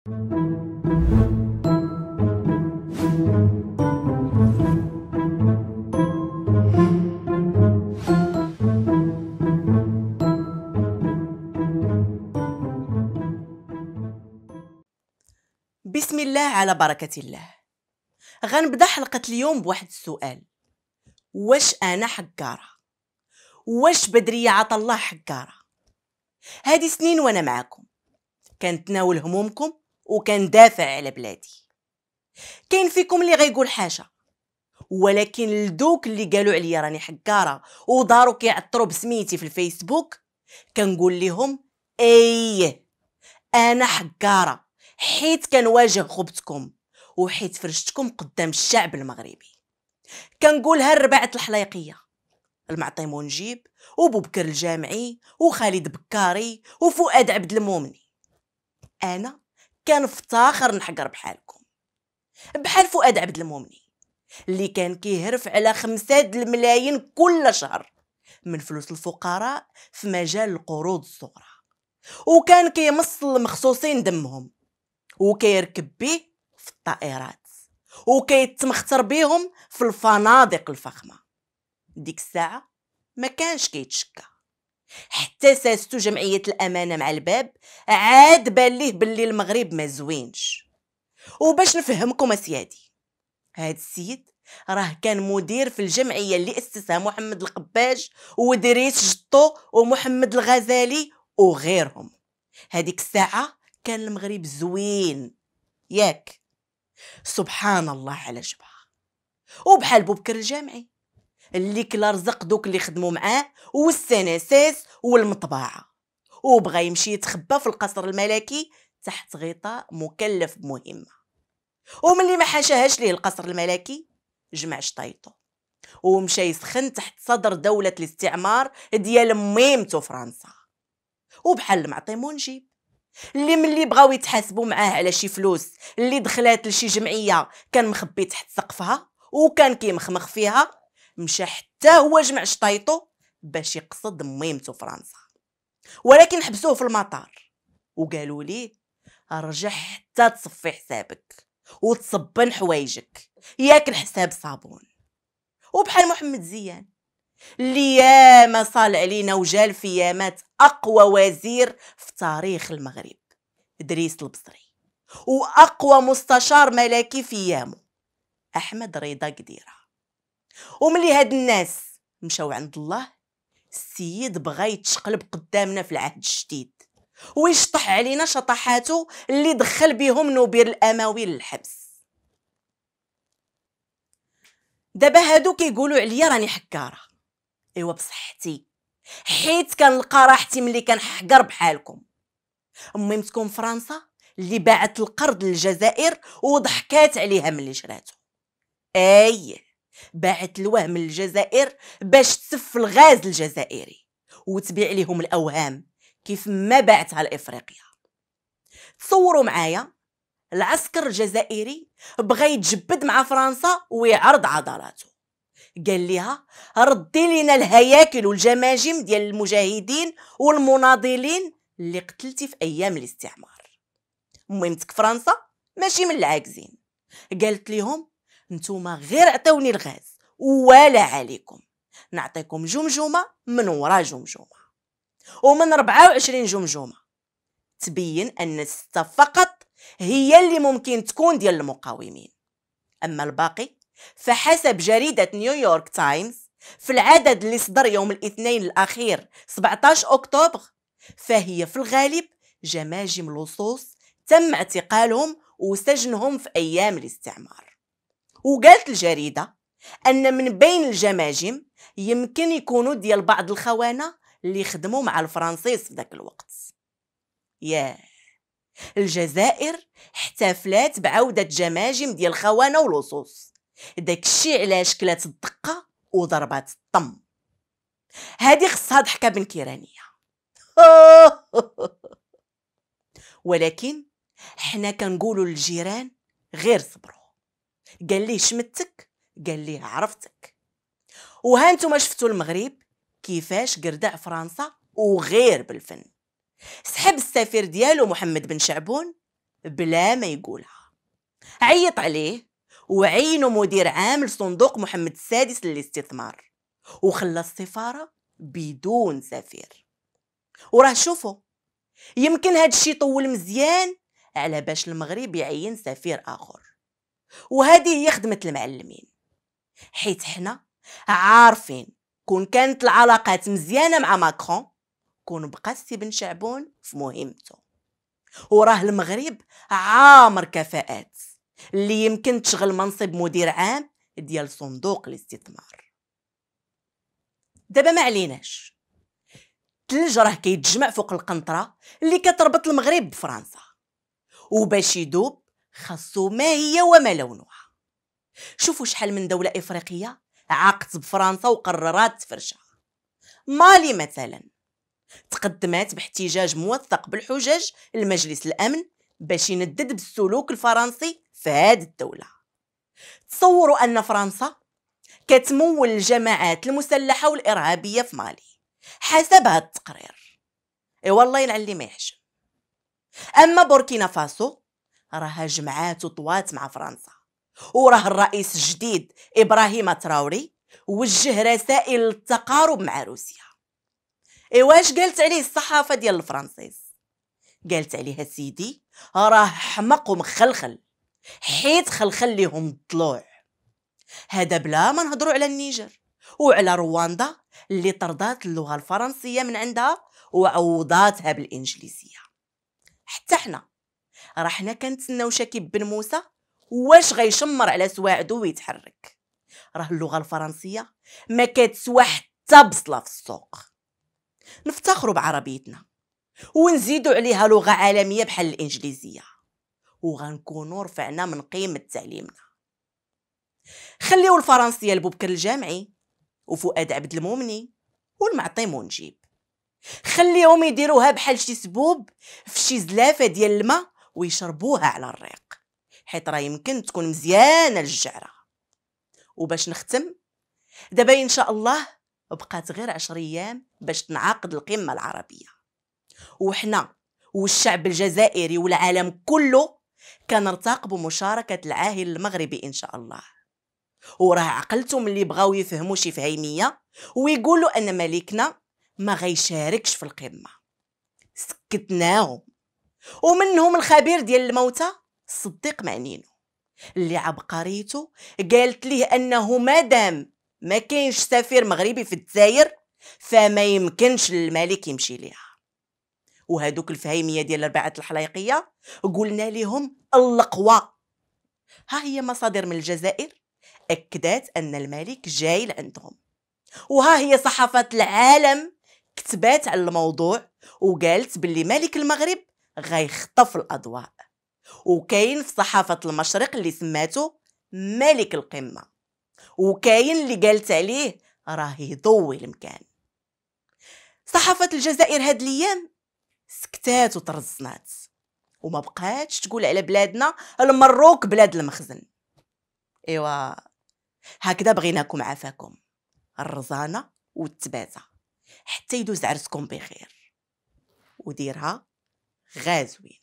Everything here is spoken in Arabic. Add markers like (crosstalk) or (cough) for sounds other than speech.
بسم الله على بركة الله غنبدا حلقة اليوم بواحد السؤال واش أنا حقارة واش بدرية عطا الله حقارة هادي سنين وأنا معاكم كنتناول همومكم وكندافع على بلادي كاين فيكم اللي غيقول حاجه ولكن لدوك اللي قالوا عليا راني حكاره وداروا كيعطروا بسميتي في الفيسبوك كنقول لهم اي انا حكاره حيت كنواجه خبتكم وحيت فرشتكم قدام الشعب المغربي كنقولها لرباعة الحلايقية المعطي نجيب وبوبكر الجامعي وخالد بكاري وفؤاد عبد المؤمني انا فتاخر نحقر بحالكم بحال فؤاد عبد المؤمني اللي كان كيهرف على خمسة الملايين كل شهر من فلوس الفقراء في مجال القروض الصغرى وكان كيمص المخصوصين دمهم وكيركب بيه في الطائرات وكيتمختر بيهم في الفنادق الفخمه ديك الساعه ما كانش كيتشكى حتى ساستو جمعية الأمانة مع الباب عاد بان ليه باللي المغرب ما زوينش وباش نفهمكم اسيادي هاد السيد راه كان مدير في الجمعية اللي أسسها محمد القباج ودريس جطو ومحمد الغزالي وغيرهم هذيك الساعة كان المغرب زوين ياك سبحان الله على جبهة وبحال بوبكر الجامعي اللي كلا رزق دوك اللي خدموا معاه والسناساس والمطبعه وبغى يمشي يتخبى في القصر الملكي تحت غطاء مكلف بمهمه اللي ما حاشاهاش ليه القصر الملكي جمع شطايطو ومشى يسخن تحت صدر دولة الاستعمار ديال ميمتو فرنسا وبحال معطي منجيب اللي ملي بغاو يتحاسبوا معاه على شي فلوس اللي دخلات لشي جمعيه كان مخبي تحت سقفها وكان كيمخمخ فيها مشى حتى هو جمع شطايطو باش يقصد ميمتو فرنسا ولكن حبسوه في المطار وقالوا ليه رجع حتى تصفي حسابك وتصبن حوايجك ياكل حساب صابون وبحال محمد زيان اللي ياما صال علينا وجال في يامات اقوى وزير في تاريخ المغرب ادريس البصري واقوى مستشار ملكي في يامو احمد رضا قديره وملي هاد الناس مشاو عند الله السيد بغا يتشقلب قدامنا في العهد الجديد ويشطح علينا شطحاته اللي دخل بهم نوبير الاموي للحبس دابا هادو كيقولوا عليا راني حكاره ايوا بصحتي حيت كنلقى راحتي ملي كنحقر بحالكم ميمتكم فرنسا اللي باعت القرض للجزائر وضحكات عليها ملي شراته ايه باعت الوهم للجزائر باش تسف الغاز الجزائري وتبيع لهم الاوهام كيف ما باعتها لافريقيا تصوروا معايا العسكر الجزائري بغى يتجبد مع فرنسا ويعرض عضلاته قال لها ردي لنا الهياكل والجماجم ديال المجاهدين والمناضلين اللي قتلتي في ايام الاستعمار مهمتك فرنسا ماشي من العاجزين قالت لهم نتوما غير عطيوني الغاز ولا عليكم نعطيكم جمجمه من ورا جمجمه ومن 24 جمجمه تبين ان السته فقط هي اللي ممكن تكون ديال المقاومين اما الباقي فحسب جريده نيويورك تايمز في العدد اللي صدر يوم الاثنين الاخير 17 اكتوبر فهي في الغالب جماجم لصوص تم اعتقالهم وسجنهم في ايام الاستعمار وقالت الجريدة أن من بين الجماجم يمكن يكونوا ديال بعض الخوانة اللي خدموا مع الفرنسيس في ذاك الوقت ياه الجزائر احتفلات بعودة جماجم ديال الخوانة ولصوص داكشي علاش كلات الدقة وضربات الطم هادي خصها ضحكة بن كيرانية (laughs) ولكن حنا كنقولوا للجيران غير صبروا قال لي شمتك قال لي عرفتك وها نتوما شفتوا المغرب كيفاش قردع فرنسا وغير بالفن سحب السفير ديالو محمد بن شعبون بلا ما يقولها عيط عليه وعينه مدير عام لصندوق محمد السادس للاستثمار وخلى السفارة بدون سفير وراه شوفوا يمكن هاد الشي طول مزيان على باش المغرب يعين سفير آخر وهذه هي خدمة المعلمين حيت حنا عارفين كون كانت العلاقات مزيانة مع ماكرون كون بقى سي بن شعبون في مهمته وراه المغرب عامر كفاءات اللي يمكن تشغل منصب مدير عام ديال صندوق الاستثمار دابا ما عليناش تلج راه كيتجمع فوق القنطره اللي كتربط المغرب بفرنسا وباش يدوب خاصو ما هي وما لونها شوفوا شحال من دولة إفريقية عاقت بفرنسا وقررات تفرشها مالي مثلا تقدمات باحتجاج موثق بالحجج لمجلس الأمن باش يندد بالسلوك الفرنسي في هذه الدولة تصوروا أن فرنسا كتمول الجماعات المسلحة والإرهابية في مالي حسب هذا التقرير اي والله ينعلي ما يحشم اما بوركينا فاسو راها جمعات وطوات مع فرنسا وراه الرئيس الجديد ابراهيم تراوري وجه رسائل التقارب مع روسيا ايواش قالت عليه الصحافه ديال الفرنسيس قالت عليها سيدي راه حمق ومخلخل حيت خلخل ليهم الضلوع هذا بلا ما نهضروا على النيجر وعلى رواندا اللي طردات اللغه الفرنسيه من عندها وعوضاتها بالانجليزيه حتى حنا راه حنا كنتسناو شاكيب بن موسى واش غيشمر على سواعدو ويتحرك راه اللغه الفرنسيه ما كتسوى حتى بصله في السوق نفتخروا بعربيتنا ونزيدوا عليها لغه عالميه بحال الانجليزيه وغنكونوا رفعنا من قيمه تعليمنا خليو الفرنسيه لبوبكر الجامعي وفؤاد عبد المؤمني والمعطي منجيب خليهم يديروها بحال شي سبوب في شي زلافه ديال الماء ويشربوها على الريق حيت راه يمكن تكون مزيانه الجعره وباش نختم دابا ان شاء الله بقات غير عشر ايام باش تنعقد القمه العربيه وحنا والشعب الجزائري والعالم كله كنرتقبوا مشاركه العاهل المغربي ان شاء الله وراه عقلتهم اللي بغاو يفهموا شي فهيميه ويقولوا ان ملكنا ما غيشاركش في القمه سكتناهم ومنهم الخبير ديال الموتى صديق معنينو اللي عبقريته قالت ليه انه مادام ما كاينش سفير مغربي في الجزائر فما يمكنش الملك يمشي ليها وهذوك الفهيميه ديال الاربعه الحلايقيه قلنا لهم القوى ها هي مصادر من الجزائر اكدت ان الملك جاي لعندهم وها هي صحافه العالم كتبات على الموضوع وقالت باللي ملك المغرب غيخطف الأضواء وكاين في صحافة المشرق اللي سماتو ملك القمة وكاين اللي قالت عليه راه يضوي المكان صحافة الجزائر هاد الأيام سكتات وترزنات وما بقاتش تقول على بلادنا المروك بلاد المخزن ايوا هكذا بغيناكم عافاكم الرزانه والتباتة حتى يدوز عرسكم بخير وديرها غازوينا